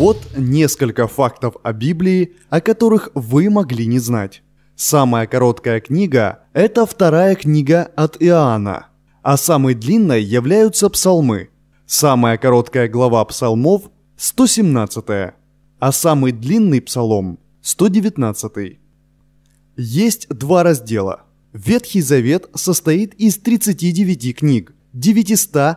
Вот несколько фактов о Библии, о которых вы могли не знать. Самая короткая книга – это вторая книга от Иоанна, а самой длинной являются псалмы. Самая короткая глава псалмов – 117, 117-я, а самый длинный псалом – 119. 119-й. Есть два раздела. Ветхий Завет состоит из 39 книг, 900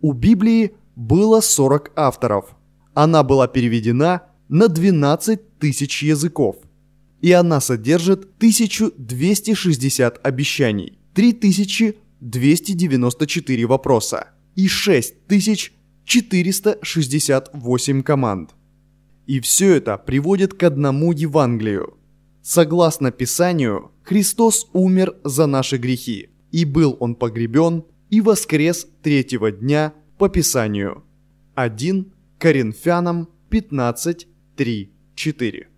У Библии было 40 авторов. Она была переведена на 12 тысяч языков. И она содержит 1260 обещаний, 3294 вопроса и 6468 команд. И все это приводит к одному Евангелию. Согласно Писанию, Христос умер за наши грехи, и был он погребен, и воскрес третьего дня по Писанию. 1 Коринфянам 15, 3, 4.